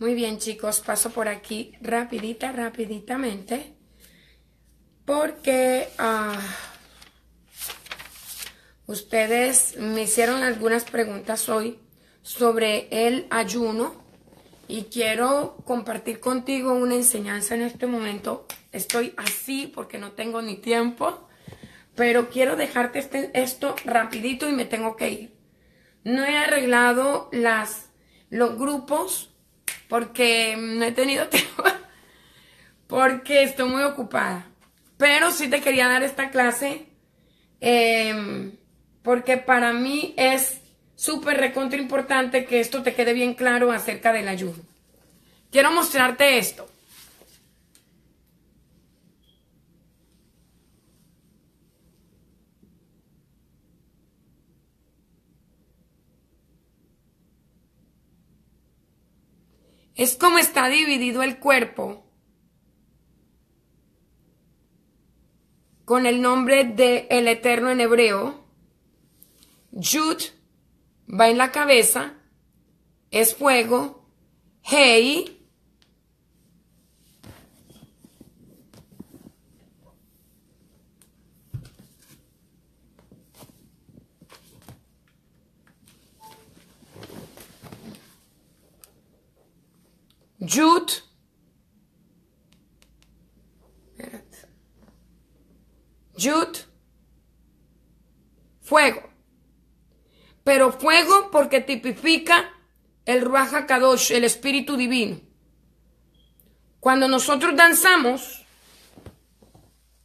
Muy bien chicos, paso por aquí rapidita, rapiditamente, porque ah, ustedes me hicieron algunas preguntas hoy sobre el ayuno y quiero compartir contigo una enseñanza en este momento. Estoy así porque no tengo ni tiempo, pero quiero dejarte este, esto rapidito y me tengo que ir. No he arreglado las, los grupos porque no he tenido tiempo, porque estoy muy ocupada. Pero sí te quería dar esta clase, em, porque para mí es súper recontra importante que esto te quede bien claro acerca del ayuno. Quiero mostrarte esto. Es como está dividido el cuerpo con el nombre de el Eterno en hebreo. Jud va en la cabeza, es fuego. Hei Jude. Fuego. Pero fuego porque tipifica el Ruach el Espíritu Divino. Cuando nosotros danzamos,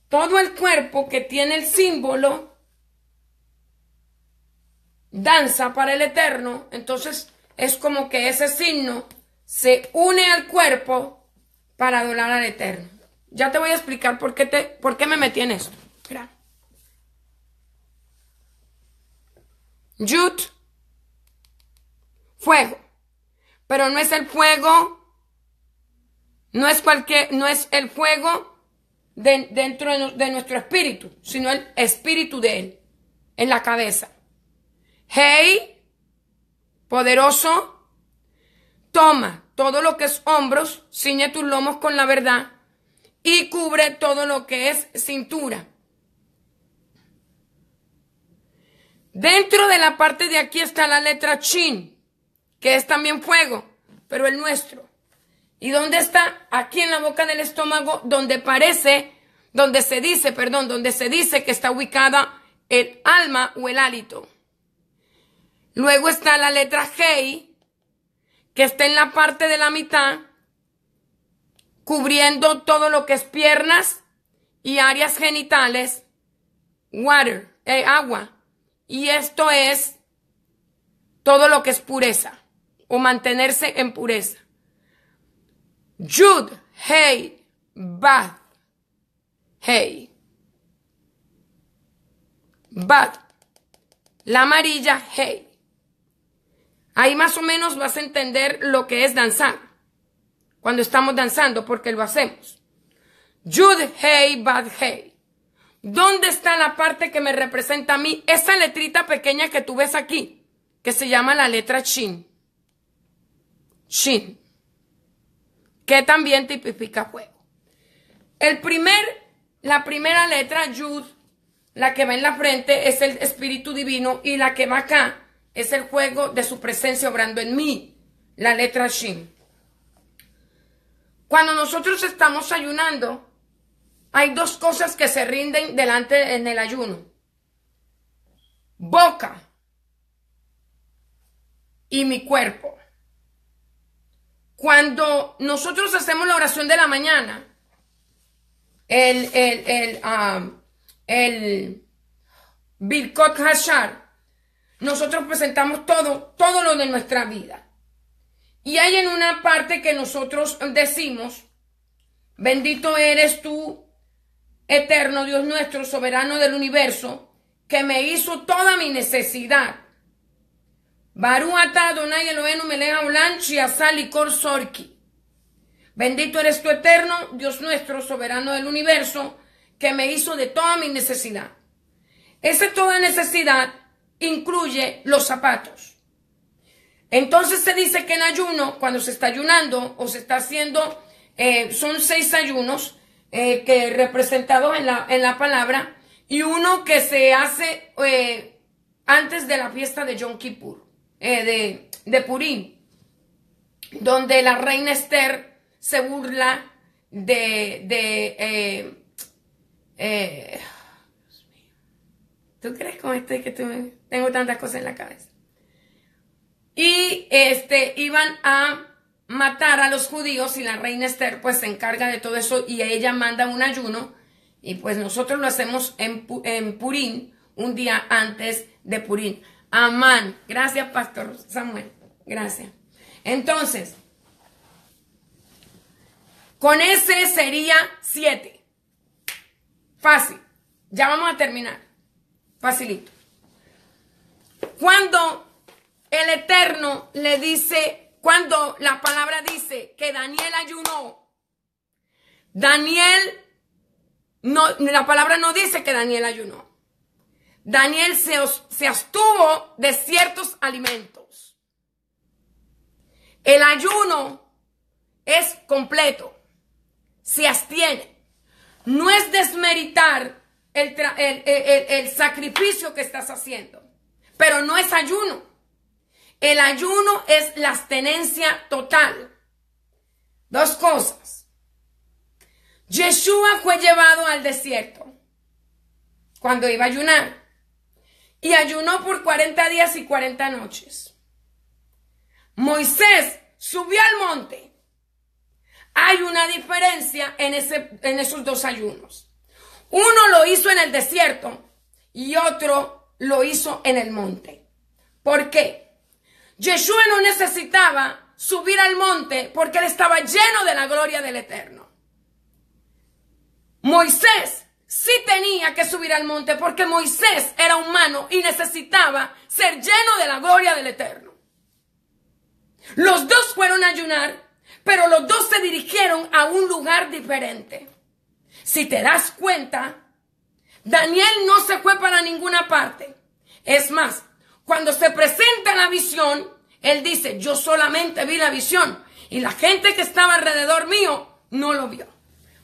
todo el cuerpo que tiene el símbolo danza para el Eterno, entonces es como que ese signo se une al cuerpo para adorar al Eterno. Ya te voy a explicar por qué, te, por qué me metí en esto. Mira. fuego. Pero no es el fuego, no es cualquier, no es el fuego de, dentro de, de, nuestro espíritu, sino el espíritu de él, en la cabeza. Hey, poderoso, Toma todo lo que es hombros, ciñe tus lomos con la verdad y cubre todo lo que es cintura. Dentro de la parte de aquí está la letra chin, que es también fuego, pero el nuestro. ¿Y dónde está? Aquí en la boca del estómago, donde parece, donde se dice, perdón, donde se dice que está ubicada el alma o el hálito. Luego está la letra hei que está en la parte de la mitad, cubriendo todo lo que es piernas y áreas genitales, water, eh, agua. Y esto es todo lo que es pureza o mantenerse en pureza. Jude, hey, bath, hey. Bath. La amarilla, hey. Ahí más o menos vas a entender lo que es danzar. Cuando estamos danzando, porque lo hacemos. Yud, hey, bad, hey. ¿Dónde está la parte que me representa a mí? Esa letrita pequeña que tú ves aquí, que se llama la letra Shin. Shin. Que también tipifica fuego. El primer, la primera letra, Yud, la que va en la frente, es el espíritu divino y la que va acá es el juego de su presencia obrando en mí, la letra Shin. Cuando nosotros estamos ayunando, hay dos cosas que se rinden delante en el ayuno. Boca y mi cuerpo. Cuando nosotros hacemos la oración de la mañana, el, el, el, ah, el Birkot Hashar, nosotros presentamos todo, todo lo de nuestra vida. Y hay en una parte que nosotros decimos, bendito eres tú, eterno Dios nuestro, soberano del universo, que me hizo toda mi necesidad. Sorki. Bendito eres tú, eterno, Dios nuestro, soberano del universo, que me hizo de toda mi necesidad. Esa toda necesidad incluye los zapatos. Entonces se dice que en ayuno, cuando se está ayunando o se está haciendo, eh, son seis ayunos eh, que representados en la, en la palabra y uno que se hace eh, antes de la fiesta de Yom Kippur, de, de Purim, donde la reina Esther se burla de, ¿Tú crees con este que tengo tantas cosas en la cabeza? Y este, iban a matar a los judíos y la reina Esther pues se encarga de todo eso y ella manda un ayuno y pues nosotros lo hacemos en, en Purín un día antes de Purín. Amán. Gracias, Pastor Samuel. Gracias. Entonces, con ese sería siete. Fácil. Ya vamos a terminar. Facilito. Cuando el Eterno le dice, cuando la palabra dice que Daniel ayunó, Daniel, no, la palabra no dice que Daniel ayunó. Daniel se, se abstuvo de ciertos alimentos. El ayuno es completo, se abstiene. No es desmeritar el, sacrificio que estás haciendo. Pero no es ayuno. El ayuno es la abstenencia total. Dos cosas. Yeshua fue llevado al desierto cuando iba a ayunar. Y ayunó por 40 días y 40 noches. Moisés subió al monte. Hay una diferencia en, ese, en esos dos ayunos. Uno lo hizo en el desierto y otro lo hizo en el monte. ¿Por qué? Yeshua no necesitaba subir al monte porque él estaba lleno de la gloria del Eterno. Moisés sí tenía que subir al monte porque Moisés era humano y necesitaba ser lleno de la gloria del Eterno. Los dos fueron a ayunar, pero los dos se dirigieron a un lugar diferente. Si te das cuenta, Daniel no se fue para ninguna parte. Es más, cuando se presenta la visión, él dice, yo solamente vi la visión y la gente que estaba alrededor mío no lo vio.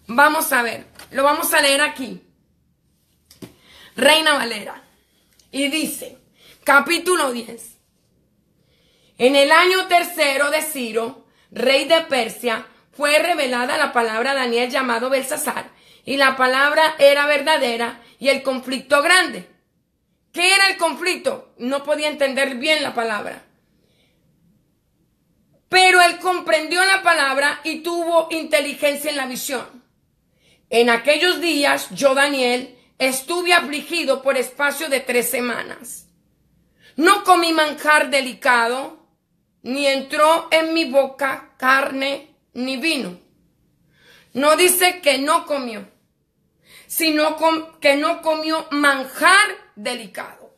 Vamos a ver, lo vamos a leer aquí. Reina Valera. Y dice, capítulo 10. En el año tercero de Ciro, rey de Persia, fue revelada la palabra Daniel llamado Belsasar, y la palabra era verdadera y el conflicto grande. ¿Qué era el conflicto? No podía entender bien la palabra. Pero él comprendió la palabra y tuvo inteligencia en la visión. En aquellos días yo, Daniel, estuve afligido por espacio de tres semanas. No comí manjar delicado, ni entró en mi boca carne ni vino. No dice que no comió sino que no comió manjar delicado.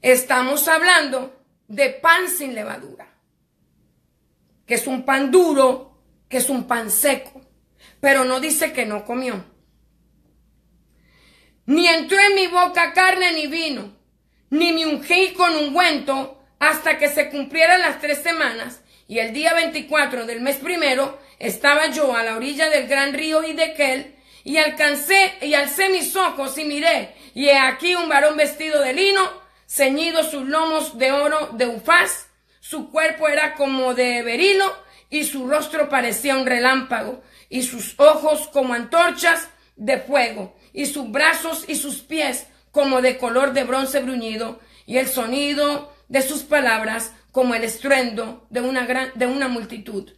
Estamos hablando de pan sin levadura, que es un pan duro, que es un pan seco, pero no dice que no comió. Ni entró en mi boca carne ni vino, ni me ungí con ungüento hasta que se cumplieran las tres semanas y el día 24 del mes primero estaba yo a la orilla del gran río y de aquel. Y alcancé y alcé mis ojos y miré, y he aquí un varón vestido de lino, ceñido sus lomos de oro de ufaz, su cuerpo era como de berilo, y su rostro parecía un relámpago, y sus ojos como antorchas de fuego, y sus brazos y sus pies como de color de bronce bruñido, y el sonido de sus palabras como el estruendo de una, gran, de una multitud.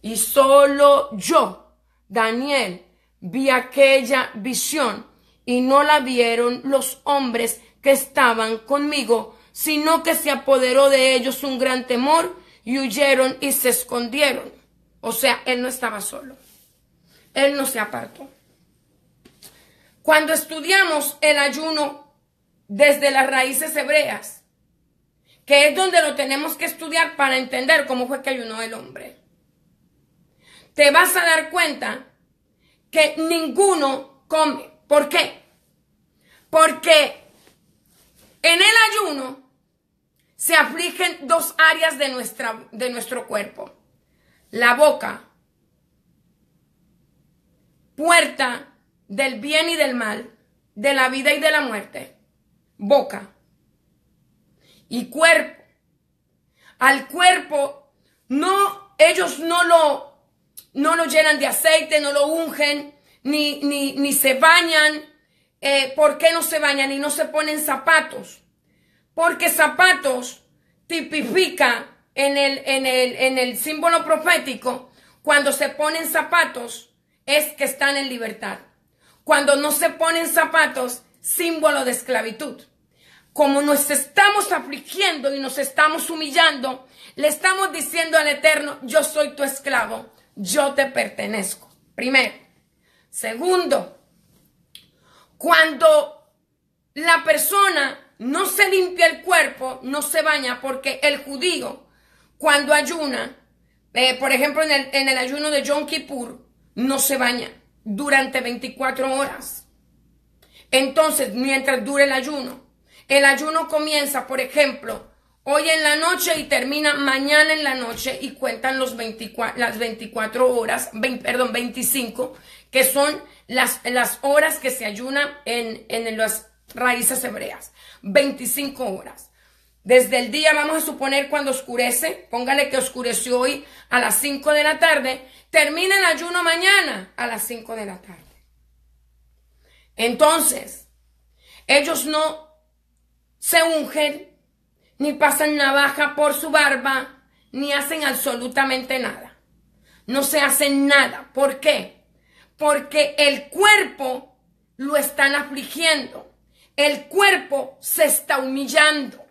Y solo yo, Daniel, vi aquella visión y no la vieron los hombres que estaban conmigo, sino que se apoderó de ellos un gran temor y huyeron y se escondieron. O sea, él no estaba solo. Él no se apartó. Cuando estudiamos el ayuno desde las raíces hebreas, que es donde lo tenemos que estudiar para entender cómo fue que ayunó el hombre, te vas a dar cuenta que ninguno come. ¿Por qué? Porque en el ayuno se afligen dos áreas de, nuestra, de nuestro cuerpo. La boca, puerta del bien y del mal, de la vida y de la muerte. Boca y cuerpo. Al cuerpo no ellos no lo no lo llenan de aceite, no lo ungen, ni, se bañan. Eh, ¿Por qué no se bañan y no se ponen zapatos? Porque zapatos tipifica en el, en el, en el símbolo profético, cuando se ponen zapatos es que están en libertad. Cuando no se ponen zapatos, símbolo de esclavitud. Como nos estamos afligiendo y nos estamos humillando, le estamos diciendo al Eterno, yo soy tu esclavo, yo te pertenezco. Primero. Segundo, cuando la persona no se limpia el cuerpo, no se baña, porque el judío, cuando ayuna, eh, por ejemplo, en el, ayuno de Yom Kippur, no se baña durante 24 horas. Entonces, mientras dure el ayuno, el ayuno comienza, por ejemplo, hoy en la noche y termina mañana en la noche y cuentan los las 24 horas, perdón, 25, que son las, las horas que se ayunan en, en las raíces hebreas. 25 horas. Desde el día, vamos a suponer, cuando oscurece, póngale que oscureció hoy a las 5 de la tarde, termina el ayuno mañana a las 5 de la tarde. Entonces, ellos no se ungen ni pasan navaja por su barba, ni hacen absolutamente nada. No se hacen nada. ¿Por qué? Porque el cuerpo lo están afligiendo. El cuerpo se está humillando.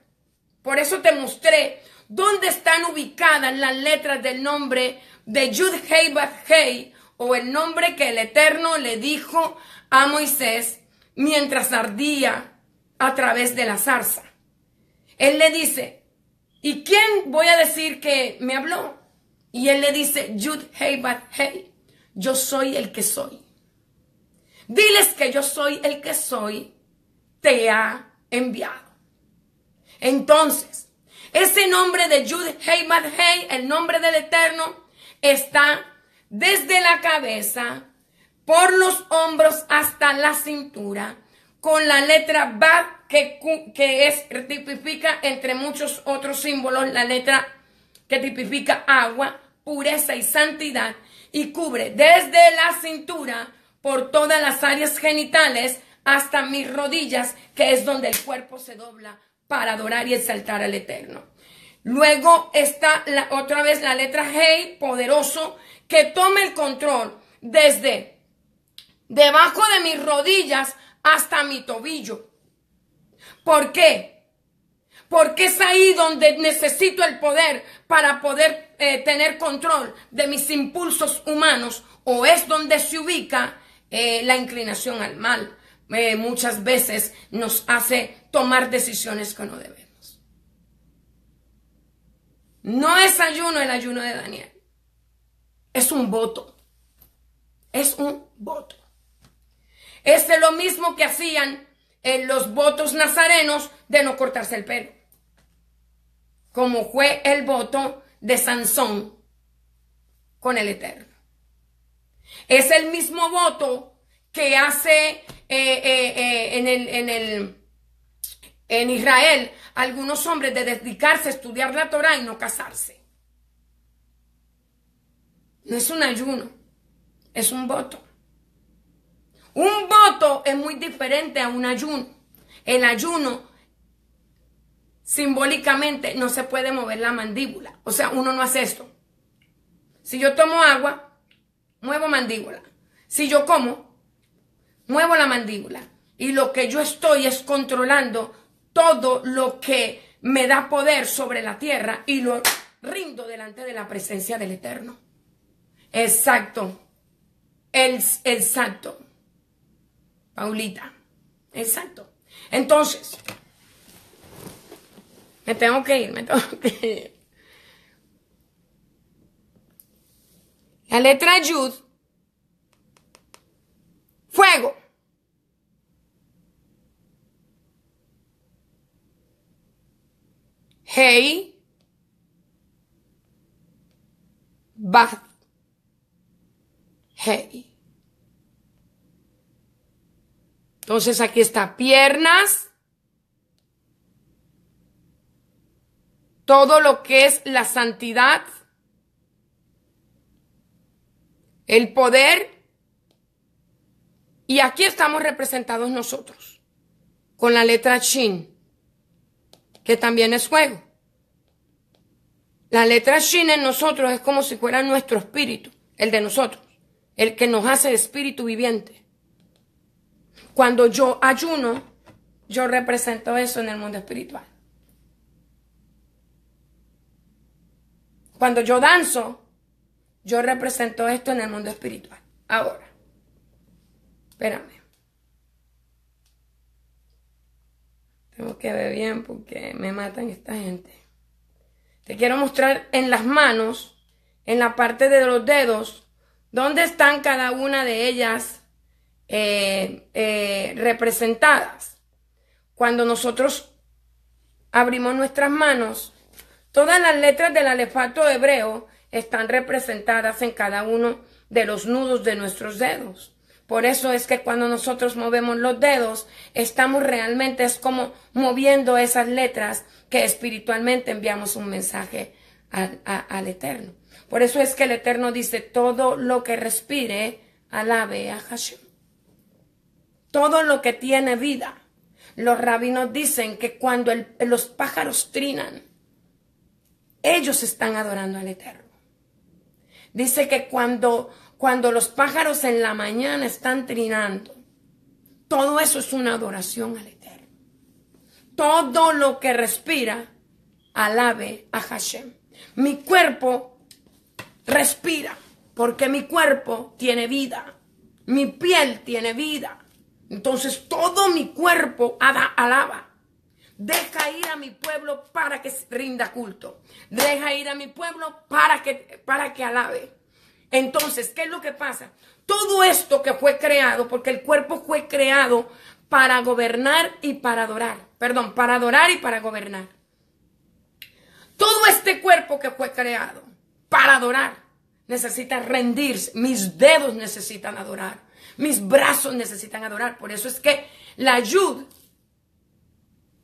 Por eso te mostré dónde están ubicadas las letras del nombre de Yud Hei Hei o el nombre que el Eterno le dijo a Moisés mientras ardía a través de la zarza. Él le dice, ¿y quién voy a decir que me habló? Y él le dice, Yud Hey Hey, yo soy el que soy. Diles que yo soy el que soy, te ha enviado. Entonces, ese nombre de Yud Hey Hey, el nombre del Eterno, está desde la cabeza, por los hombros hasta la cintura con la letra Ba, que, que es, tipifica entre muchos otros símbolos la letra que tipifica agua, pureza y santidad, y cubre desde la cintura por todas las áreas genitales hasta mis rodillas, que es donde el cuerpo se dobla para adorar y exaltar al Eterno. Luego está la, otra vez la letra Hey, poderoso, que toma el control desde debajo de mis rodillas hasta mi tobillo. ¿Por qué? Porque es ahí donde necesito el poder para poder eh, tener control de mis impulsos humanos o es donde se ubica eh, la inclinación al mal. Eh, muchas veces nos hace tomar decisiones que no debemos. No es ayuno el ayuno de Daniel. Es un voto. Es un voto es lo mismo que hacían en eh, los votos nazarenos de no cortarse el pelo. Como fue el voto de Sansón con el Eterno. Es el mismo voto que hace eh, eh, en, en, en Israel algunos hombres de dedicarse a estudiar la Torah y no casarse. No es un ayuno, es un voto. Un voto es muy diferente a un ayuno. El ayuno simbólicamente no se puede mover la mandíbula. O sea, uno no hace esto. Si yo tomo agua, muevo mandíbula. Si yo como, muevo la mandíbula. Y lo que yo estoy es controlando todo lo que me da poder sobre la tierra y lo rindo delante de la presencia del Eterno. Exacto. El, exacto. Paulita. Exacto. Entonces, me tengo que ir, me tengo que ir. La letra Yud. Fuego. Hey. Hey. Entonces aquí está piernas, todo lo que es la santidad, el poder, y aquí estamos representados nosotros, con la letra Shin, que también es fuego. La letra Shin en nosotros es como si fuera nuestro espíritu, el de nosotros, el que nos hace espíritu viviente. Cuando yo ayuno, yo represento eso en el mundo espiritual. Cuando yo danzo, yo represento esto en el mundo espiritual. Ahora, espérame. Tengo que ver bien porque me matan esta gente. Te quiero mostrar en las manos, en la parte de los dedos, dónde están cada una de ellas eh, eh, representadas. Cuando nosotros abrimos nuestras manos, todas las letras del alefato hebreo están representadas en cada uno de los nudos de nuestros dedos. Por eso es que cuando nosotros movemos los dedos, estamos realmente, es como moviendo esas letras que espiritualmente enviamos un mensaje al, al Eterno. Por eso es que el Eterno dice, todo lo que respire, alabe a Hashem todo lo que tiene vida. Los rabinos dicen que cuando los pájaros trinan, ellos están adorando al Eterno. Dice que cuando, cuando los pájaros en la mañana están trinando, todo eso es una adoración al Eterno. Todo lo que respira, alabe a Hashem. Mi cuerpo respira porque mi cuerpo tiene vida. Mi piel tiene vida. Entonces todo mi cuerpo alaba. Deja ir a mi pueblo para que rinda culto. Deja ir a mi pueblo para que, para que alabe. Entonces, ¿qué es lo que pasa? Todo esto que fue creado, porque el cuerpo fue creado para gobernar y para adorar. Perdón, para adorar y para gobernar. Todo este cuerpo que fue creado para adorar necesita rendirse. Mis dedos necesitan adorar. Mis brazos necesitan adorar. Por eso es que la yud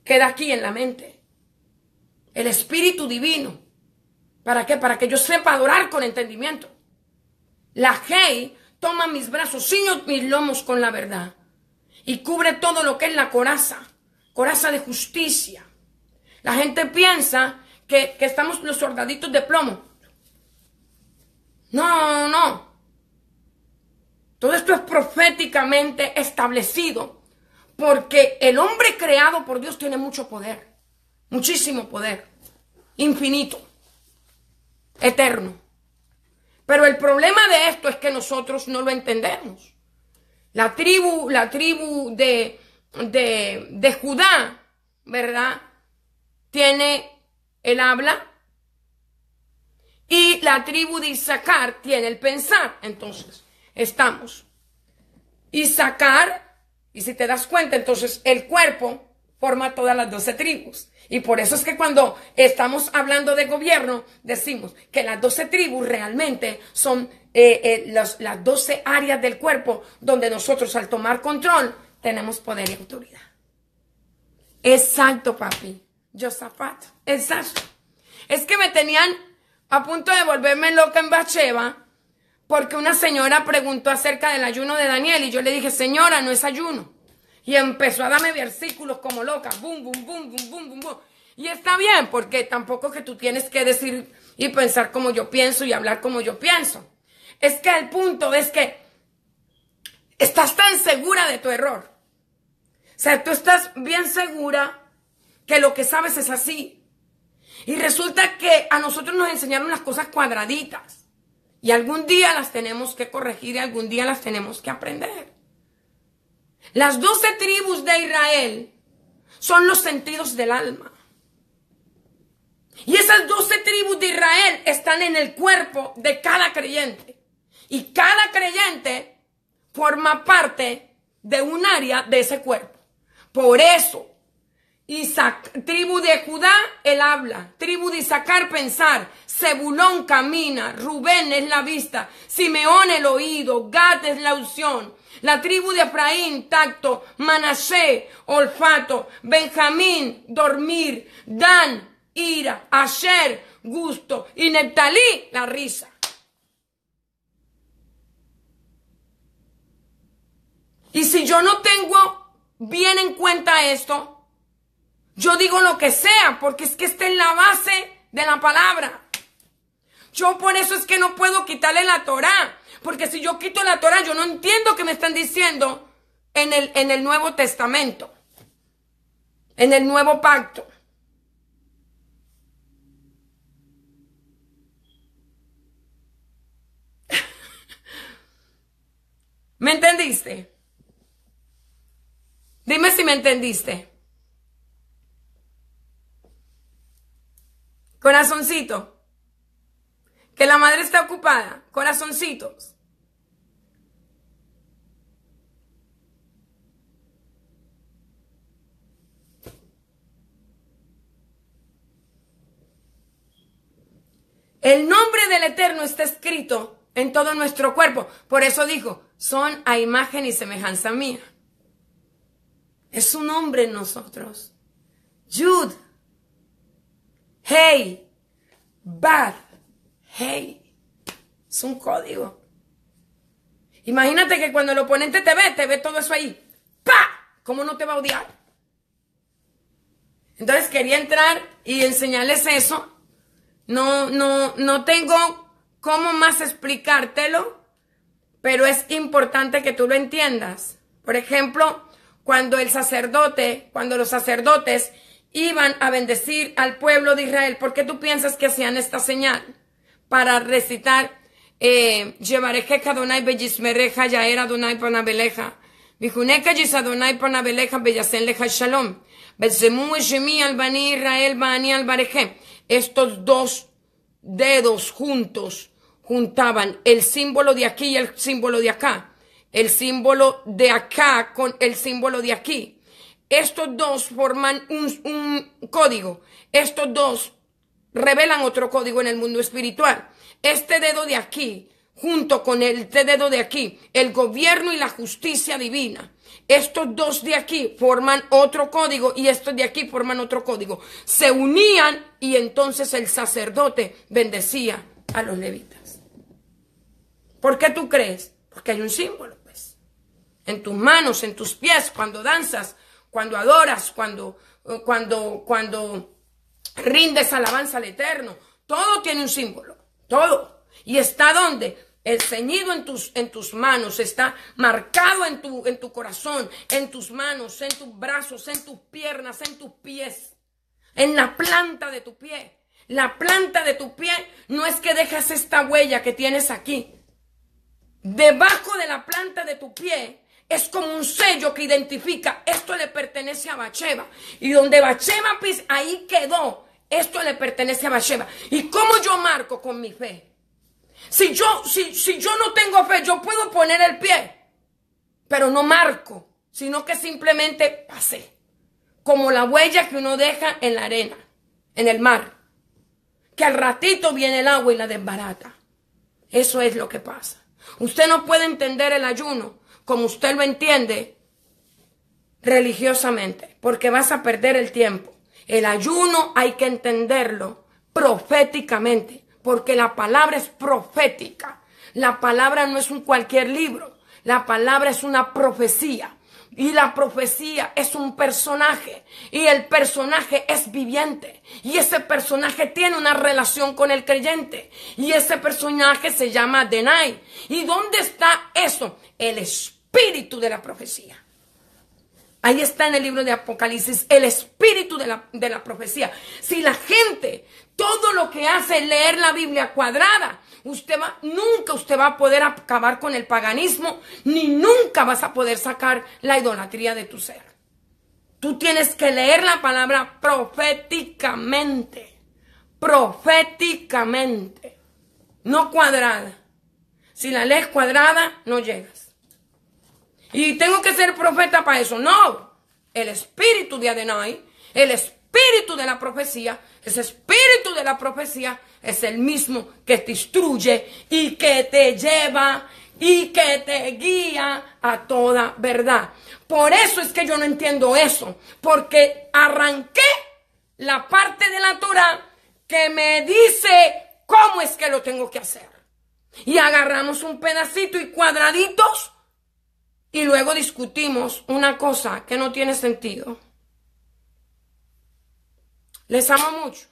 queda aquí en la mente. El espíritu divino. ¿Para qué? Para que yo sepa adorar con entendimiento. La hey toma mis brazos, ciño mis lomos con la verdad. Y cubre todo lo que es la coraza. Coraza de justicia. La gente piensa que, estamos los soldaditos de plomo. No, no. Todo esto es proféticamente establecido porque el hombre creado por Dios tiene mucho poder, muchísimo poder, infinito, eterno. Pero el problema de esto es que nosotros no lo entendemos. La tribu, la tribu de, de Judá, ¿verdad? Tiene el habla y la tribu de Isaacar tiene el pensar. Entonces, estamos. Y sacar, y si te das cuenta, entonces el cuerpo forma todas las doce tribus. Y por eso es que cuando estamos hablando de gobierno, decimos que las doce tribus realmente son eh, eh, las doce áreas del cuerpo donde nosotros al tomar control tenemos poder y autoridad. Exacto, papi. yo zapato, Exacto. Es que me tenían a punto de volverme loca en Bacheva porque una señora preguntó acerca del ayuno de Daniel y yo le dije, señora, no es ayuno. Y empezó a darme versículos como loca, boom, boom, boom, boom, boom, boom, boom. Y está bien, porque tampoco que tú tienes que decir y pensar como yo pienso y hablar como yo pienso. Es que el punto es que estás tan segura de tu error. O sea, tú estás bien segura que lo que sabes es así. Y resulta que a nosotros nos enseñaron las cosas cuadraditas. Y algún día las tenemos que corregir y algún día las tenemos que aprender. Las doce tribus de Israel son los sentidos del alma. Y esas doce tribus de Israel están en el cuerpo de cada creyente. Y cada creyente forma parte de un área de ese cuerpo. Por eso, tribu de Judá, el habla. Tribu de Isaacar, pensar. Zebulón camina, Rubén es la vista, Simeón el oído, Gat es la unción, la tribu de Efraín, tacto, Manasé, olfato, Benjamín, dormir, Dan, ira, Asher, gusto y Neptalí, la risa. Y si yo no tengo bien en cuenta esto, yo digo lo que sea, porque es que está en la base de la palabra. Yo por eso es que no puedo quitarle la Torá. Porque si yo quito la Torá, yo no entiendo qué me están diciendo en el, en el Nuevo Testamento. En el Nuevo Pacto. ¿Me entendiste? Dime si me entendiste. Corazoncito. Que la madre está ocupada. Corazoncitos. El nombre del Eterno está escrito en todo nuestro cuerpo. Por eso dijo, son a imagen y semejanza mía. Es un nombre en nosotros. Jude, Hey, Bad, Hey, es un código. Imagínate que cuando el oponente te ve, te ve todo eso ahí. ¡Pa! ¿Cómo no te va a odiar? Entonces quería entrar y enseñarles eso. No, no, no tengo cómo más explicártelo, pero es importante que tú lo entiendas. Por ejemplo, cuando el sacerdote, cuando los sacerdotes iban a bendecir al pueblo de Israel, ¿por qué tú piensas que hacían esta señal? para recitar Yevarejeja eh, Donai Bellismereja era Donai Panabeleja. Vijuneca Yisadonai Panabeleja en Leja Shalom. Bezemú Eshemi Albani Israel Bani Albareje. Estos dos dedos juntos juntaban el símbolo de aquí y el símbolo de acá. El símbolo de acá con el símbolo de aquí. Estos dos forman un, un código. Estos dos revelan otro código en el mundo espiritual. Este dedo de aquí, junto con este dedo de aquí, el gobierno y la justicia divina. Estos dos de aquí forman otro código y estos de aquí forman otro código. Se unían y entonces el sacerdote bendecía a los levitas. ¿Por qué tú crees? Porque hay un símbolo, pues. En tus manos, en tus pies, cuando danzas, cuando adoras, cuando, cuando, cuando rindes alabanza al Eterno. Todo tiene un símbolo, todo. ¿Y está donde El ceñido en tus, en tus manos, está marcado en tu, en tu corazón, en tus manos, en tus brazos, en tus piernas, en tus pies, en la planta de tu pie. La planta de tu pie no es que dejas esta huella que tienes aquí. Debajo de la planta de tu pie es como un sello que identifica, esto le pertenece a Bacheva. Y donde Bacheva, ahí quedó esto le pertenece a Bathsheba. ¿Y cómo yo marco con mi fe? Si yo, si, si yo no tengo fe, yo puedo poner el pie, pero no marco, sino que simplemente pasé. Como la huella que uno deja en la arena, en el mar. Que al ratito viene el agua y la desbarata. Eso es lo que pasa. Usted no puede entender el ayuno como usted lo entiende religiosamente, porque vas a perder el tiempo. El ayuno hay que entenderlo proféticamente, porque la palabra es profética. La palabra no es un cualquier libro, la palabra es una profecía. Y la profecía es un personaje. Y el personaje es viviente. Y ese personaje tiene una relación con el creyente. Y ese personaje se llama Denai. ¿Y dónde está eso? El espíritu de la profecía. Ahí está en el libro de Apocalipsis el espíritu de la, profecía. Si la gente todo lo que hace es leer la Biblia cuadrada, usted va, nunca usted va a poder acabar con el paganismo, ni nunca vas a poder sacar la idolatría de tu ser. Tú tienes que leer la palabra proféticamente, proféticamente, no cuadrada. Si la lees cuadrada, no llegas. Y tengo que ser profeta para eso. No. El espíritu de Adonai, el espíritu de la profecía, ese espíritu de la profecía es el mismo que te instruye y que te lleva y que te guía a toda verdad. Por eso es que yo no entiendo eso, porque arranqué la parte de la Torah que me dice cómo es que lo tengo que hacer. Y agarramos un pedacito y cuadraditos y luego discutimos una cosa que no tiene sentido. Les amo mucho.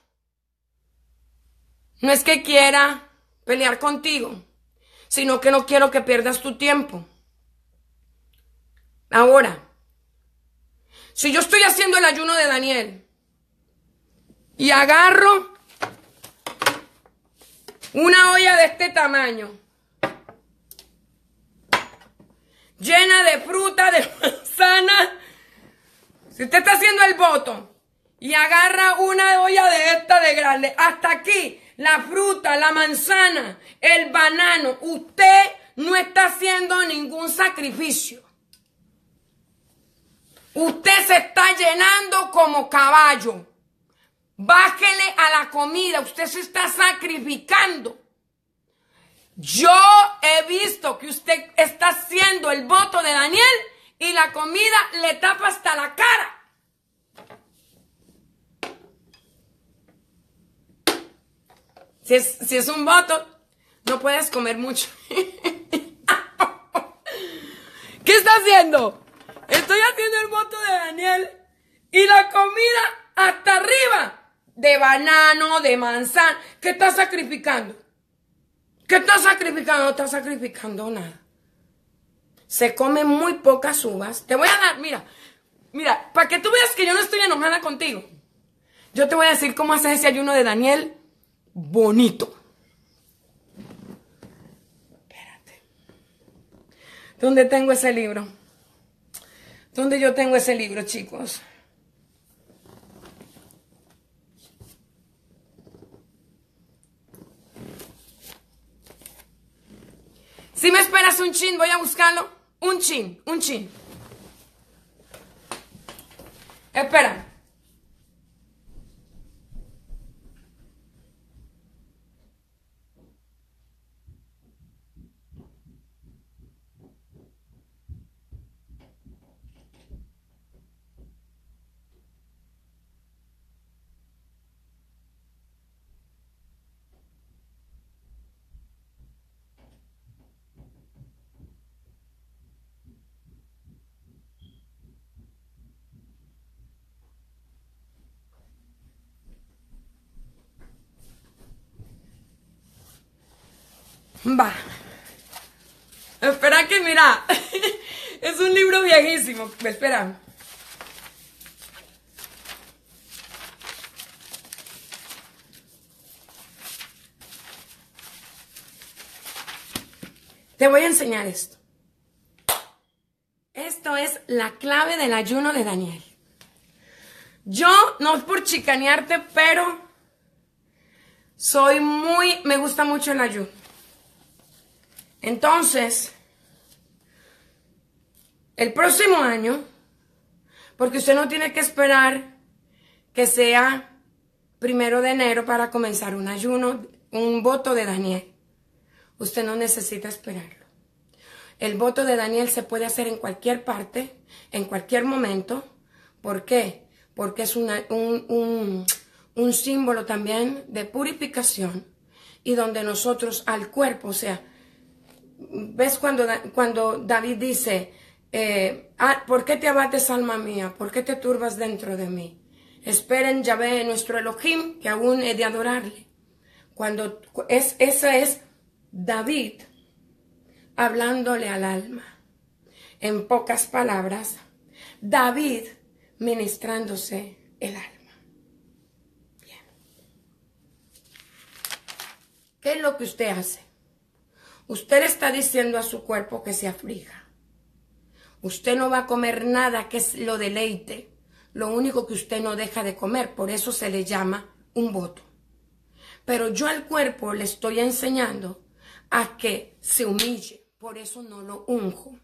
No es que quiera pelear contigo, sino que no quiero que pierdas tu tiempo. Ahora, si yo estoy haciendo el ayuno de Daniel y agarro una olla de este tamaño, llena de fruta, de manzana. Si usted está haciendo el voto y agarra una olla de esta de grande, hasta aquí, la fruta, la manzana, el banano, usted no está haciendo ningún sacrificio. Usted se está llenando como caballo. Bájele a la comida, usted se está sacrificando. Yo he visto que usted está haciendo el voto de Daniel y la comida le tapa hasta la cara. Si es, un voto, no puedes comer mucho. ¿Qué está haciendo? Estoy haciendo el voto de Daniel y la comida hasta arriba de banano, de manzana. ¿Qué está sacrificando? ¿Qué está sacrificando? No está sacrificando nada. Se comen muy pocas uvas. Te voy a dar, mira, mira, para que tú veas que yo no estoy enojada contigo. Yo te voy a decir cómo haces ese ayuno de Daniel bonito. Espérate. ¿Dónde tengo ese libro? ¿Dónde yo tengo ese libro, chicos? Si me esperas un chin, voy a buscarlo. Un chin, un chin. Espera. Va. Espera que mira. es un libro viejísimo. Espera. Te voy a enseñar esto. Esto es la clave del ayuno de Daniel. Yo, no es por chicanearte, pero soy muy, me gusta mucho el ayuno. Entonces, el próximo año, porque usted no tiene que esperar que sea primero de enero para comenzar un ayuno, un voto de Daniel. Usted no necesita esperarlo. El voto de Daniel se puede hacer en cualquier parte, en cualquier momento. ¿Por qué? Porque es un, un símbolo también de purificación y donde nosotros al cuerpo, o sea, ves cuando, David dice, eh, ah, ¿por qué te abates alma mía? ¿Por qué te turbas dentro de mí? Esperen ya ve nuestro Elohim, que aún he de adorarle. Cuando es, esa es David hablándole al alma. En pocas palabras, David ministrándose el alma. Bien. ¿Qué es lo que usted hace? Usted está diciendo a su cuerpo que se aflija. Usted no va a comer nada que es lo deleite, lo único que usted no deja de comer, por eso se le llama un voto. Pero yo al cuerpo le estoy enseñando a que se humille, por eso no lo unjo.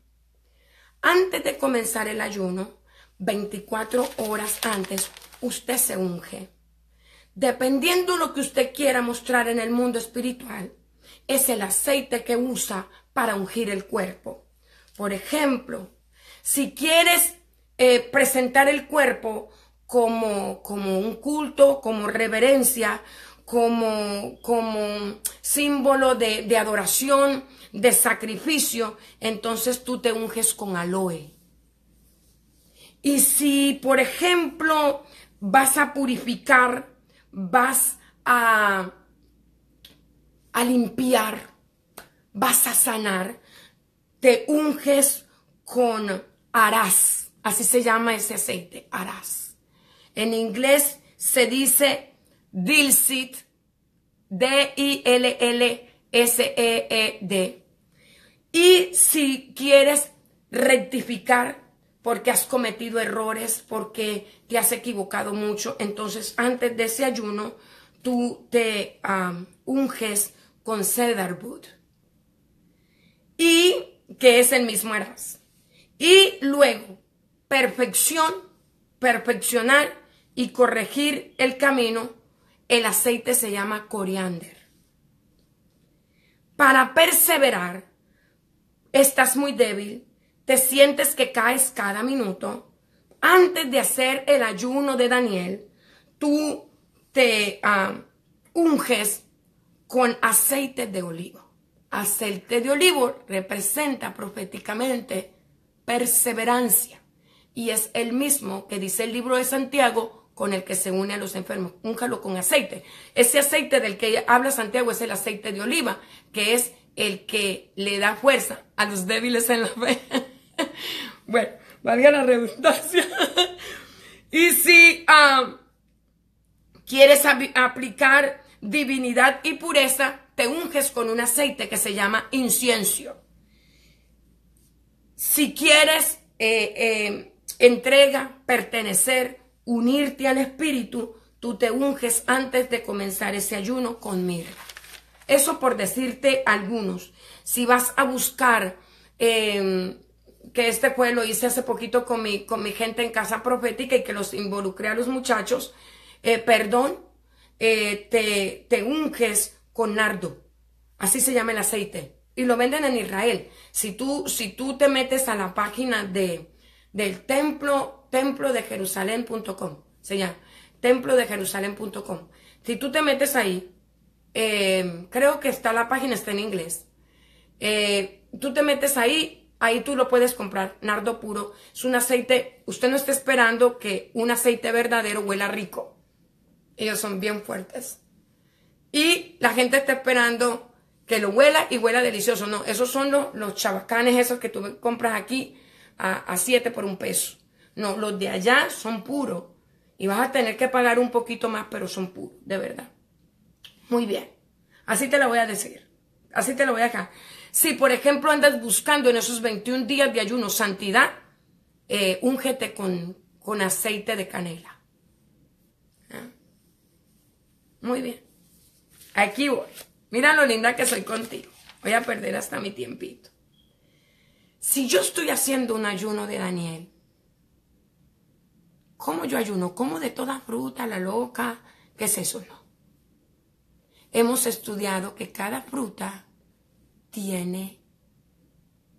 Antes de comenzar el ayuno, 24 horas antes, usted se unge. Dependiendo lo que usted quiera mostrar en el mundo espiritual, es el aceite que usa para ungir el cuerpo. Por ejemplo, si quieres eh, presentar el cuerpo como, como un culto, como reverencia, como, como símbolo de, de adoración, de sacrificio, entonces tú te unges con aloe. Y si, por ejemplo, vas a purificar, vas a a limpiar, vas a sanar, te unges con arás, así se llama ese aceite, arás. En inglés se dice Dilsit, D-I-L-L-S-E-E-D. Y si quieres rectificar porque has cometido errores, porque te has equivocado mucho, entonces antes de ese ayuno tú te unges con cedar wood. Y que es en mis mueras Y luego, perfección, perfeccionar y corregir el camino, el aceite se llama coriander. Para perseverar, estás muy débil, te sientes que caes cada minuto. Antes de hacer el ayuno de Daniel, tú te ah, unges con aceite de olivo. Aceite de olivo representa proféticamente perseverancia y es el mismo que dice el libro de Santiago con el que se une a los enfermos. Úngalo con aceite. Ese aceite del que habla Santiago es el aceite de oliva, que es el que le da fuerza a los débiles en la fe. bueno, valga la redundancia. y si ah, quieres aplicar divinidad y pureza, te unges con un aceite que se llama incienso. Si quieres eh, eh, entrega, pertenecer, unirte al Espíritu, tú te unges antes de comenzar ese ayuno con Eso por decirte algunos. Si vas a buscar, em, que este pueblo hice hace poquito con mi, con mi gente en Casa Profética y que los involucré a los muchachos, eh, perdón, eh, te, te unges con nardo. Así se llama el aceite. Y lo venden en Israel. Si tú, si tú te metes a la página de, del templo, templo de Jerusalén.com, se llama, templo de Jerusalén.com. Si tú te metes ahí, eh, creo que está la página, está en inglés. Eh, tú te metes ahí, ahí tú lo puedes comprar, nardo puro. Es un aceite, usted no está esperando que un aceite verdadero huela rico. Ellos son bien fuertes. Y la gente está esperando que lo huela y huela delicioso. No, esos son los, los chabacanes esos que tú compras aquí a 7 por un peso. No, los de allá son puros. Y vas a tener que pagar un poquito más, pero son puros, de verdad. Muy bien. Así te lo voy a decir. Así te lo voy a dejar. Si, por ejemplo, andas buscando en esos 21 días de ayuno santidad, eh, con aceite de canela. Muy bien. Aquí voy. Mira lo linda que soy contigo. Voy a perder hasta mi tiempito. Si yo estoy haciendo un ayuno de Daniel, ¿cómo yo ayuno? ¿Cómo de toda fruta, la loca? ¿Qué es eso? No. Hemos estudiado que cada fruta tiene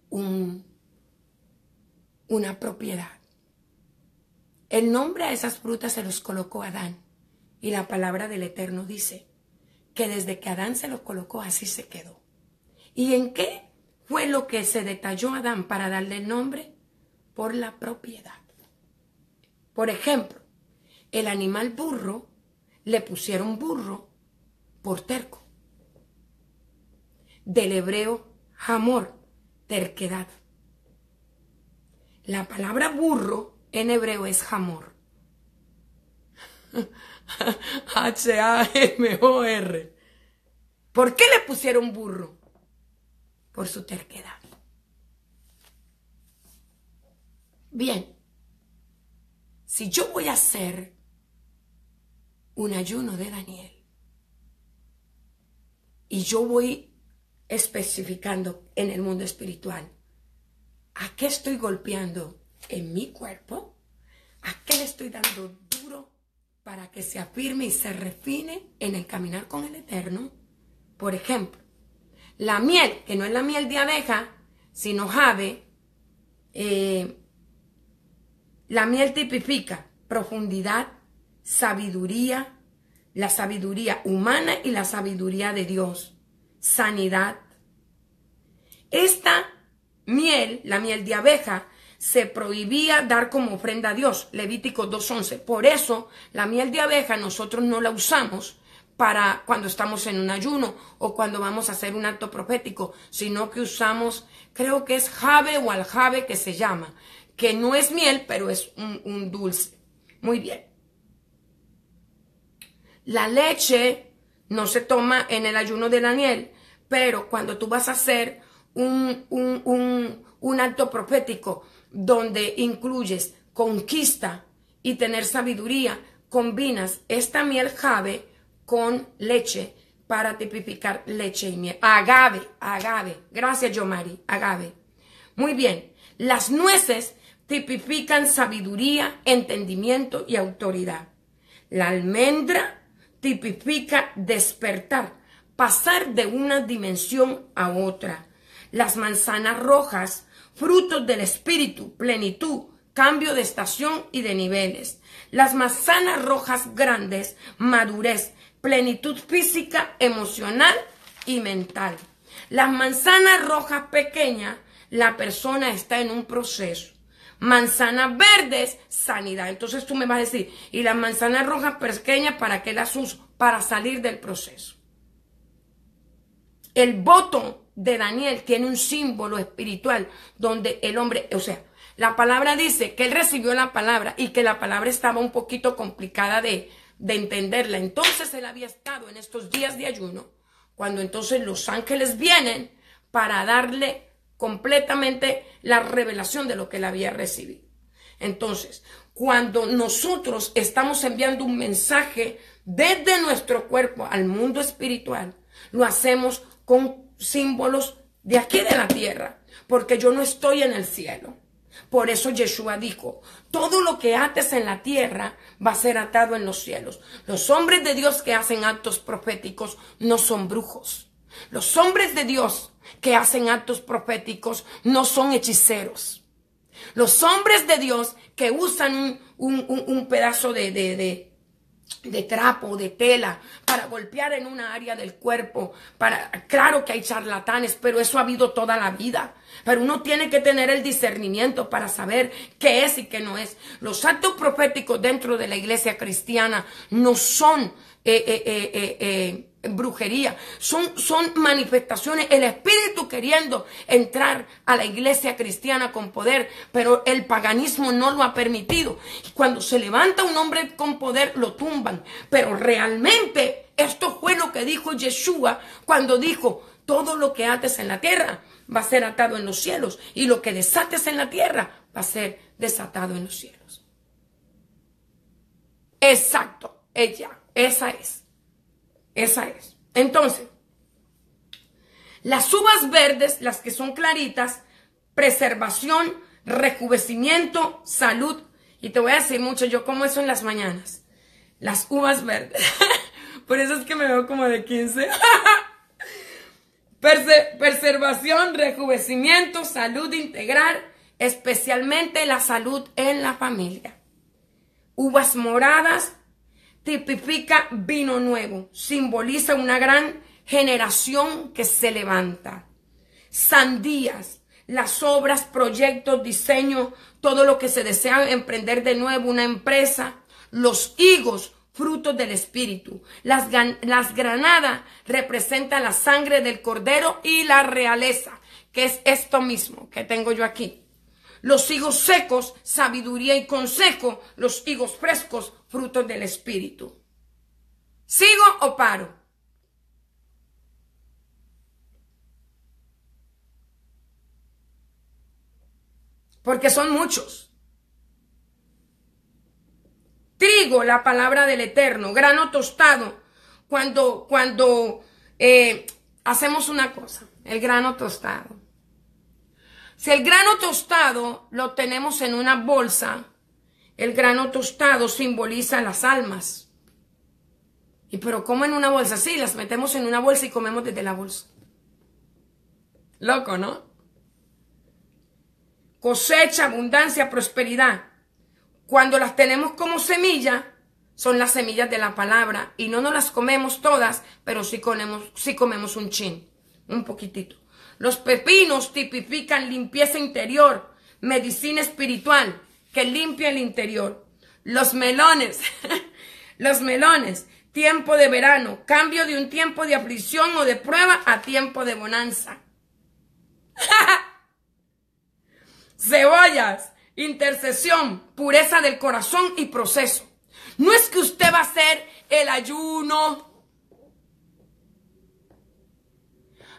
una propiedad. El nombre a esas frutas se los colocó Adán y la palabra del Eterno dice que desde que Adán se lo colocó así se quedó. ¿Y en qué fue lo que se detalló Adán para darle el nombre? Por la propiedad. Por ejemplo, el animal burro le pusieron burro por terco. Del hebreo jamor, terquedad. La palabra burro en hebreo es jamor. H-A-M-O-R. ¿Por qué le pusieron burro? Por su terquedad. Bien, si yo voy a hacer un ayuno de Daniel y yo voy especificando en el mundo espiritual, ¿a qué estoy golpeando en mi cuerpo? ¿A qué le estoy dando para que se afirme y se refine en el caminar con el Eterno. Por ejemplo, la miel, que no es la miel de abeja, sino jave, eh, la miel tipifica profundidad, sabiduría, la sabiduría humana y la sabiduría de Dios, sanidad. Esta miel, la miel de abeja, se prohibía dar como ofrenda a Dios, Levítico 2.11. Por eso la miel de abeja nosotros no la usamos para cuando estamos en un ayuno o cuando vamos a hacer un acto profético, sino que usamos, creo que es jave o aljave que se llama, que no es miel, pero es un, dulce. Muy bien. La leche no se toma en el ayuno de Daniel, pero cuando tú vas a hacer un, un acto profético, donde incluyes conquista y tener sabiduría, combinas esta miel jave con leche para tipificar leche y miel. Agave, agave. Gracias, Yomari. Agave. Muy bien. Las nueces tipifican sabiduría, entendimiento y autoridad. La almendra tipifica despertar, pasar de una dimensión a otra. Las manzanas rojas frutos del espíritu, plenitud, cambio de estación y de niveles. Las manzanas rojas grandes, madurez, plenitud física, emocional y mental. Las manzanas rojas pequeñas, la persona está en un proceso. Manzanas verdes, sanidad. Entonces tú me vas a decir, ¿y las manzanas rojas pequeñas para qué las uso? Para salir del proceso. El voto de Daniel tiene un símbolo espiritual donde el hombre, o sea, la palabra dice que él recibió la palabra y que la palabra estaba un poquito complicada de, de entenderla. Entonces él había estado en estos días de ayuno, cuando entonces los ángeles vienen para darle completamente la revelación de lo que él había recibido. Entonces, cuando nosotros estamos enviando un mensaje desde nuestro cuerpo al mundo espiritual, lo hacemos con símbolos de aquí de la tierra, porque yo no estoy en el cielo. Por eso Yeshua dijo, todo lo que ates en la tierra va a ser atado en los cielos. Los hombres de Dios que hacen actos proféticos no son brujos. Los hombres de Dios que hacen actos proféticos no son hechiceros. Los hombres de Dios que usan un, pedazo de de trapo, de tela, para golpear en una área del cuerpo. Para, claro que hay charlatanes, pero eso ha habido toda la vida. Pero uno tiene que tener el discernimiento para saber qué es y qué no es. Los actos proféticos dentro de la iglesia cristiana no son eh, eh, eh, eh, eh brujería, son, son manifestaciones, el espíritu queriendo entrar a la iglesia cristiana con poder, pero el paganismo no lo ha permitido. Cuando se levanta un hombre con poder, lo tumban, pero realmente esto fue lo que dijo Yeshua cuando dijo, todo lo que ates en la tierra va a ser atado en los cielos y lo que desates en la tierra va a ser desatado en los cielos. Exacto, ella, esa es. Esa es. Entonces, las uvas verdes, las que son claritas, preservación, rejuvenecimiento, salud. Y te voy a decir mucho, yo como eso en las mañanas. Las uvas verdes. Por eso es que me veo como de 15. preservación, rejuvenecimiento, salud integral, especialmente la salud en la familia. Uvas moradas, tipifica vino nuevo, simboliza una gran generación que se levanta. Sandías, las obras, proyectos, diseño todo lo que se desea emprender de nuevo, una empresa. Los higos, frutos del Espíritu. Las, las granadas representan la sangre del cordero y la realeza, que es esto mismo que tengo yo aquí. Los higos secos, sabiduría y consejo. Los higos frescos, frutos del Espíritu. ¿Sigo o paro? Porque son muchos. Trigo, la palabra del Eterno, grano tostado. Cuando, cuando eh, hacemos una cosa, el grano tostado. Si el grano tostado lo tenemos en una bolsa, el grano tostado simboliza las almas. ¿Y pero cómo en una bolsa? Sí, las metemos en una bolsa y comemos desde la bolsa. Loco, ¿no? Cosecha, abundancia, prosperidad. Cuando las tenemos como semilla, son las semillas de la palabra y no nos las comemos todas, pero sí comemos, sí comemos un chin, un poquitito. Los pepinos tipifican limpieza interior, medicina espiritual que limpia el interior. Los melones, los melones, tiempo de verano, cambio de un tiempo de aprisión o de prueba a tiempo de bonanza. Cebollas, intercesión, pureza del corazón y proceso. No es que usted va a hacer el ayuno.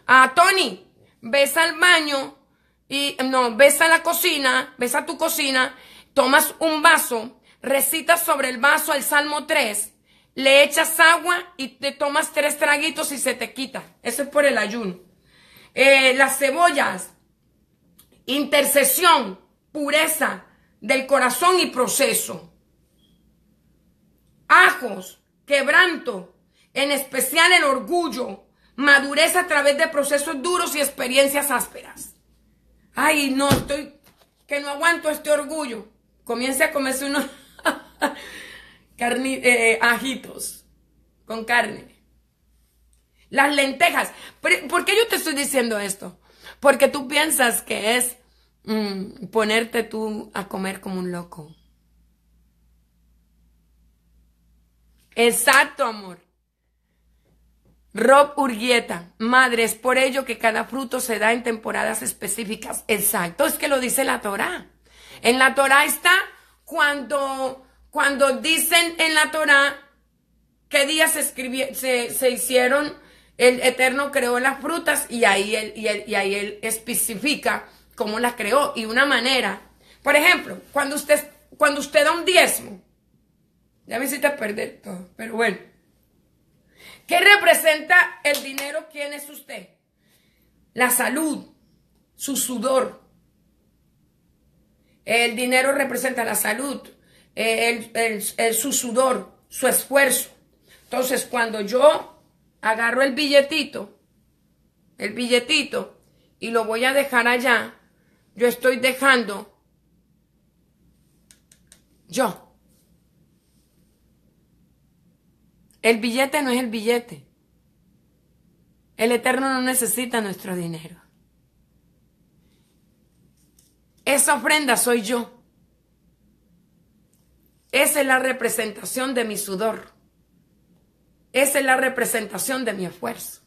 A ah, Tony, ves al baño y no, ves a la cocina, ves a tu cocina Tomas un vaso, recitas sobre el vaso el Salmo 3, le echas agua y te tomas tres traguitos y se te quita. Eso es por el ayuno. Eh, las cebollas, intercesión, pureza del corazón y proceso. Ajos, quebranto, en especial el orgullo, madurez a través de procesos duros y experiencias ásperas. Ay, no, estoy, que no aguanto este orgullo comience a comerse unos eh, ajitos con carne. Las lentejas. ¿Por qué yo te estoy diciendo esto? Porque tú piensas que es mm, ponerte tú a comer como un loco. Exacto, amor. Rob Urgueta, madre, es por ello que cada fruto se da en temporadas específicas. Exacto, es que lo dice la Torah. En la Torah está cuando, cuando dicen en la Torah qué días se, hicieron, el Eterno creó las frutas y ahí, él, y, ahí él especifica cómo las creó. Y una manera, por ejemplo, cuando usted, cuando usted da un diezmo, ya me hiciste perder todo, pero bueno. ¿Qué representa el dinero? ¿Quién es usted? La salud, su sudor, el dinero representa la salud, eh, el, su sudor, su esfuerzo. Entonces, cuando yo agarro el billetito, el billetito, y lo voy a dejar allá, yo estoy dejando yo. El billete no es el billete. El Eterno no necesita nuestro dinero. Esa ofrenda soy yo. Esa es la representación de mi sudor. Esa es la representación de mi esfuerzo.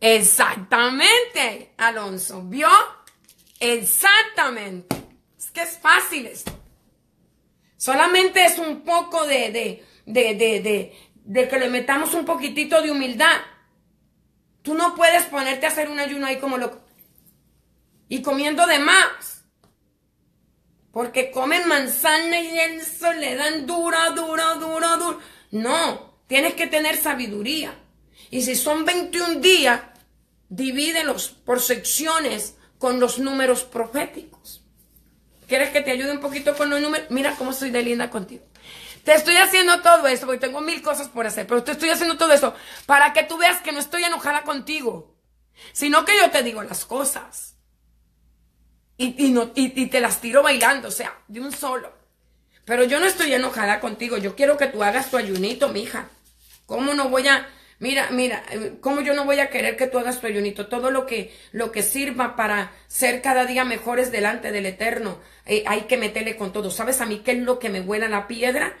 Exactamente, Alonso. ¿Vio? Exactamente. Es que es fácil esto. Solamente es un poco de, de, de, de, de que le metamos un poquitito de humildad Tú no puedes ponerte a hacer un ayuno ahí como loco. Y comiendo de más. Porque comen manzana y eso le dan dura, dura, dura, dura. No, tienes que tener sabiduría. Y si son 21 días, divídelos por secciones con los números proféticos. ¿Quieres que te ayude un poquito con los números? Mira cómo soy de linda contigo. Te estoy haciendo todo esto, porque tengo mil cosas por hacer, pero te estoy haciendo todo eso para que tú veas que no estoy enojada contigo, sino que yo te digo las cosas. Y, y, no, te las tiro bailando, o sea, de un solo. Pero yo no estoy enojada contigo, yo quiero que tú hagas tu ayunito, mija. ¿Cómo no voy a... Mira, mira, eh, cómo yo no voy a querer que tú hagas tu ayunito, todo lo que, lo que sirva para ser cada día mejores delante del Eterno, eh, hay que meterle con todo. ¿Sabes a mí qué es lo que me huela la piedra?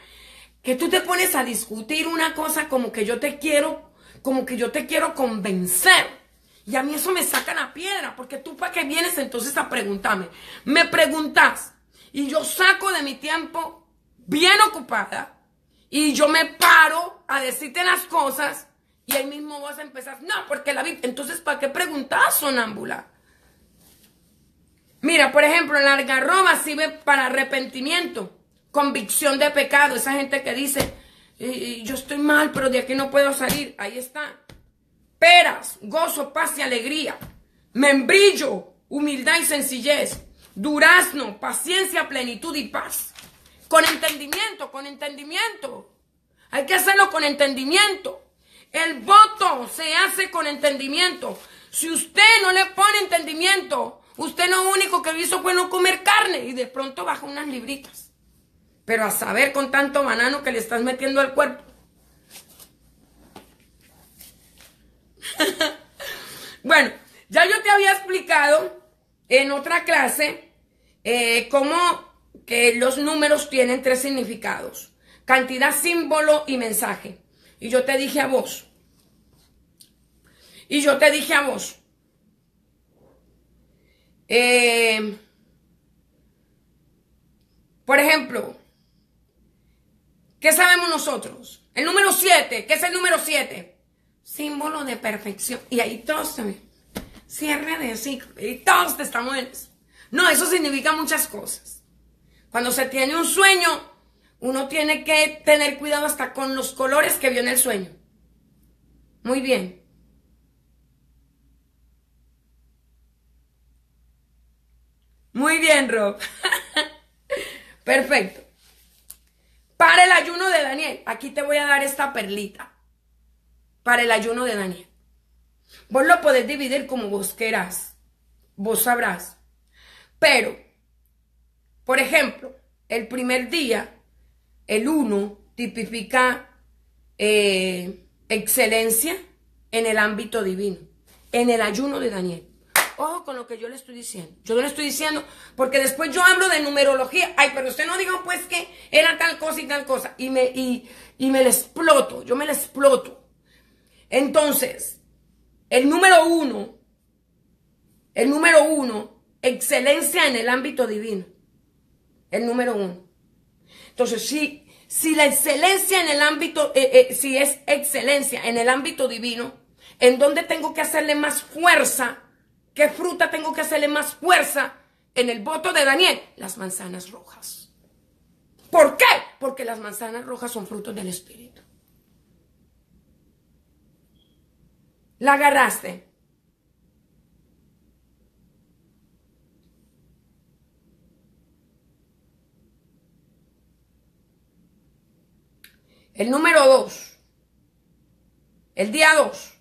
Que tú te pones a discutir una cosa como que yo te quiero, como que yo te quiero convencer. Y a mí eso me saca la piedra, porque tú para qué vienes entonces a preguntarme. Me preguntas y yo saco de mi tiempo bien ocupada y yo me paro a decirte las cosas y ahí mismo vas a empezar, no, porque la vi. entonces ¿para qué preguntas, sonámbula? Mira, por ejemplo, la algarroba sirve para arrepentimiento convicción de pecado, esa gente que dice, yo estoy mal, pero de aquí no puedo salir, ahí está. Peras, gozo, paz y alegría, membrillo, humildad y sencillez, durazno, paciencia, plenitud y paz. Con entendimiento, con entendimiento. Hay que hacerlo con entendimiento. El voto se hace con entendimiento. Si usted no le pone entendimiento, usted lo único que hizo fue no comer carne y de pronto baja unas libritas. Pero a saber con tanto banano que le estás metiendo al cuerpo. bueno, ya yo te había explicado en otra clase eh, cómo que los números tienen tres significados. Cantidad, símbolo y mensaje. Y yo te dije a vos. Y yo te dije a vos. Eh, por ejemplo, ¿Qué sabemos nosotros? El número 7, ¿qué es el número 7? Símbolo de perfección. Y ahí todos también. Cierre de ciclo. Y todos te están muertos No, eso significa muchas cosas. Cuando se tiene un sueño, uno tiene que tener cuidado hasta con los colores que vio en el sueño. Muy bien. Muy bien, Rob. Perfecto. Para el ayuno de Daniel, aquí te voy a dar esta perlita. Para el ayuno de Daniel. Vos lo podés dividir como vos querás. Vos sabrás. Pero, por ejemplo, el primer día, el 1, tipifica eh, excelencia en el ámbito divino, en el ayuno de Daniel. Ojo con lo que yo le estoy diciendo. Yo no le estoy diciendo, porque después yo hablo de numerología. Ay, pero usted no dijo pues que era tal cosa y tal cosa. Y me, y, me la exploto, yo me la exploto. Entonces, el número uno, el número uno, excelencia en el ámbito divino. El número uno. Entonces, si, si la excelencia en el ámbito, eh, eh, si es excelencia en el ámbito divino, ¿en dónde tengo que hacerle más fuerza? ¿Qué fruta tengo que hacerle más fuerza en el voto de Daniel? Las manzanas rojas. ¿Por qué? Porque las manzanas rojas son frutos del Espíritu. La agarraste. El número dos. El día dos.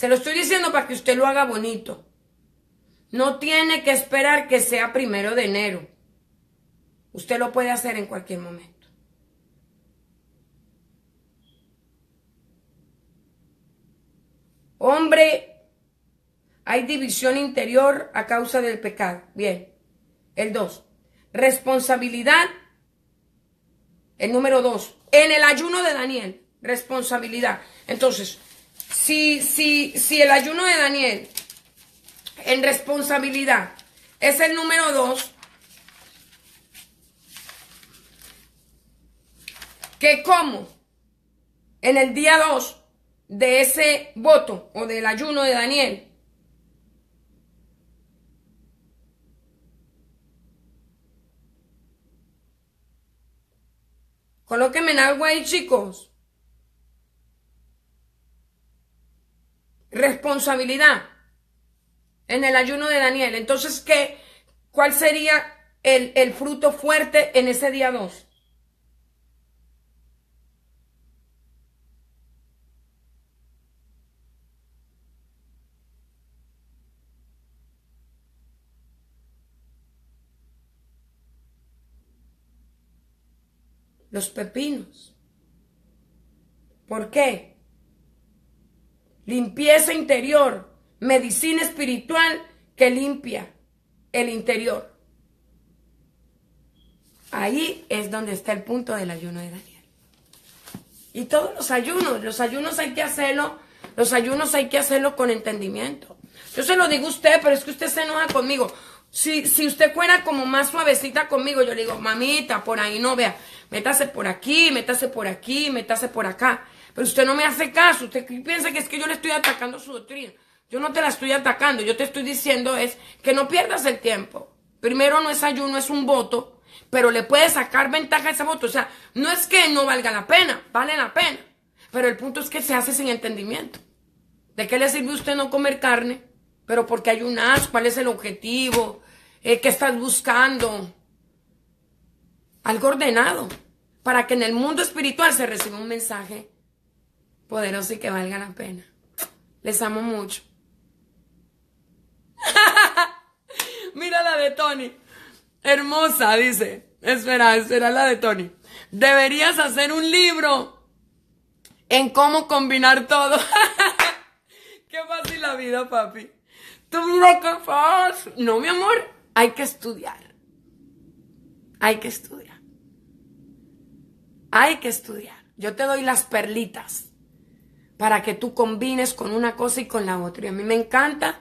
Se lo estoy diciendo para que usted lo haga bonito. No tiene que esperar que sea primero de enero. Usted lo puede hacer en cualquier momento. Hombre, hay división interior a causa del pecado. Bien. El 2. Responsabilidad. El número dos. En el ayuno de Daniel. Responsabilidad. Entonces, si, si, si el ayuno de Daniel en responsabilidad es el número dos, que como en el día dos de ese voto o del ayuno de Daniel, colóquenme en algo ahí chicos, responsabilidad en el ayuno de Daniel. Entonces, ¿qué? ¿Cuál sería el, el fruto fuerte en ese día 2? Los pepinos. ¿Por qué? limpieza interior, medicina espiritual que limpia el interior. Ahí es donde está el punto del ayuno de Daniel. Y todos los ayunos, los ayunos hay que hacerlo, los ayunos hay que hacerlo con entendimiento. Yo se lo digo a usted, pero es que usted se enoja conmigo. Si, si usted fuera como más suavecita conmigo, yo le digo, mamita, por ahí no vea, métase por aquí, métase por aquí, métase por acá. Pero usted no me hace caso, usted piensa que es que yo le estoy atacando su doctrina. Yo no te la estoy atacando, yo te estoy diciendo es que no pierdas el tiempo. Primero no es ayuno, es un voto, pero le puedes sacar ventaja a ese voto. O sea, no es que no valga la pena, vale la pena. Pero el punto es que se hace sin entendimiento. ¿De qué le sirve a usted no comer carne? Pero porque hay ayunas, ¿cuál es el objetivo? Eh, ¿Qué estás buscando? Algo ordenado, para que en el mundo espiritual se reciba un mensaje poderoso y que valga la pena. Les amo mucho. Mira la de Tony. Hermosa, dice. Espera, espera la de Tony. Deberías hacer un libro en cómo combinar todo. Qué fácil la vida, papi. Tú no que No, mi amor, hay que estudiar. Hay que estudiar. Hay que estudiar. Yo te doy las perlitas para que tú combines con una cosa y con la otra. Y a mí me encanta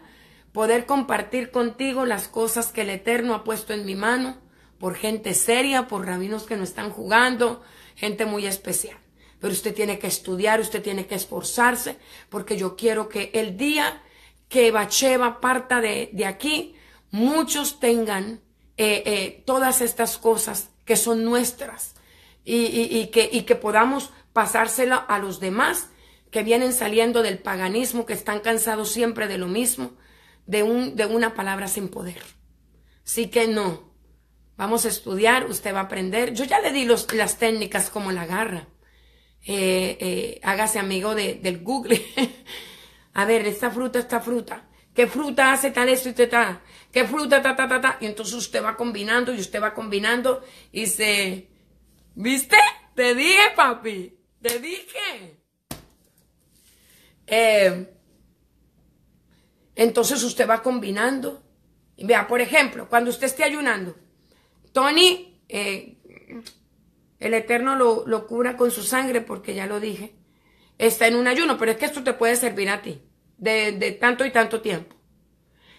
poder compartir contigo las cosas que el Eterno ha puesto en mi mano por gente seria, por rabinos que no están jugando, gente muy especial. Pero usted tiene que estudiar, usted tiene que esforzarse, porque yo quiero que el día que Bacheva parta de, aquí, muchos tengan eh, eh, todas estas cosas que son nuestras y, que, y que podamos pasárselo a los demás que vienen saliendo del paganismo, que están cansados siempre de lo mismo, de, un, de una palabra sin poder. Sí que no. Vamos a estudiar, usted va a aprender. Yo ya le di las técnicas como la garra. Eh, eh, hágase amigo del Google. a ver, esta fruta, esta fruta. ¿Qué fruta hace tal esto y tal? ¿Qué fruta, ta, ta, ta, ta? Y entonces usted va combinando y usted va combinando y se... ¿Viste? Te dije, papi. Te dije. Eh, entonces usted va combinando. Y vea, por ejemplo, cuando usted esté ayunando, Tony, eh, el Eterno lo, cura con su sangre, porque ya lo dije, está en un ayuno, pero es que esto te puede servir a ti, de, de tanto y tanto tiempo.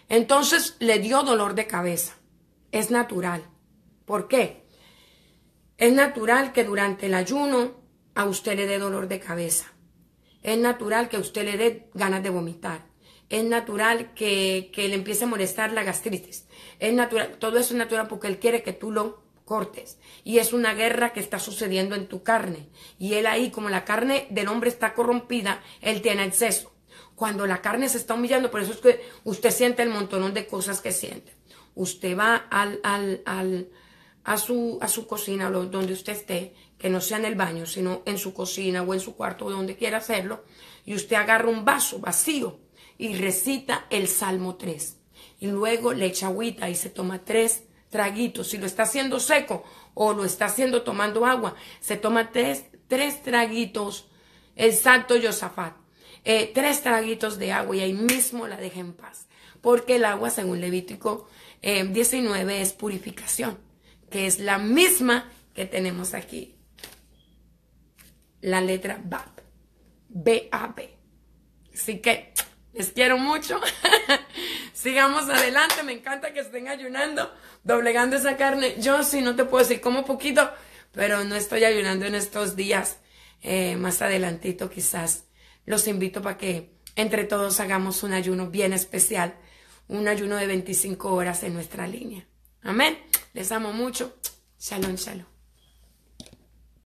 Entonces le dio dolor de cabeza. Es natural. ¿Por qué? Es natural que durante el ayuno a usted le dé dolor de cabeza. Es natural que a usted le dé ganas de vomitar. Es natural que, le empiece a molestar la gastritis. Es natural, todo eso es natural porque él quiere que tú lo cortes. Y es una guerra que está sucediendo en tu carne. Y él ahí, como la carne del hombre está corrompida, él tiene exceso. Cuando la carne se está humillando, por eso es que usted siente el montonón de cosas que siente. Usted va al, a, su, a su cocina, donde usted esté, que no sea en el baño, sino en su cocina o en su cuarto o donde quiera hacerlo, y usted agarra un vaso vacío y recita el Salmo 3. Y luego le echa agüita y se toma tres traguitos. Si lo está haciendo seco o lo está haciendo tomando agua, se toma tres, tres traguitos. El santo Yosafat. Eh, tres traguitos de agua y ahí mismo la deja en paz. Porque el agua, según Levítico 19, eh, es purificación, que es la misma que tenemos aquí la letra BAP. B-A-B. Así que les quiero mucho. Sigamos adelante. Me encanta que estén ayunando, doblegando esa carne. Yo sí, no te puedo decir como poquito, pero no estoy ayunando en estos días. Eh, más adelantito quizás los invito para que entre todos hagamos un ayuno bien especial. Un ayuno de 25 horas en nuestra línea. Amén. Les amo mucho. Shalom, shalom.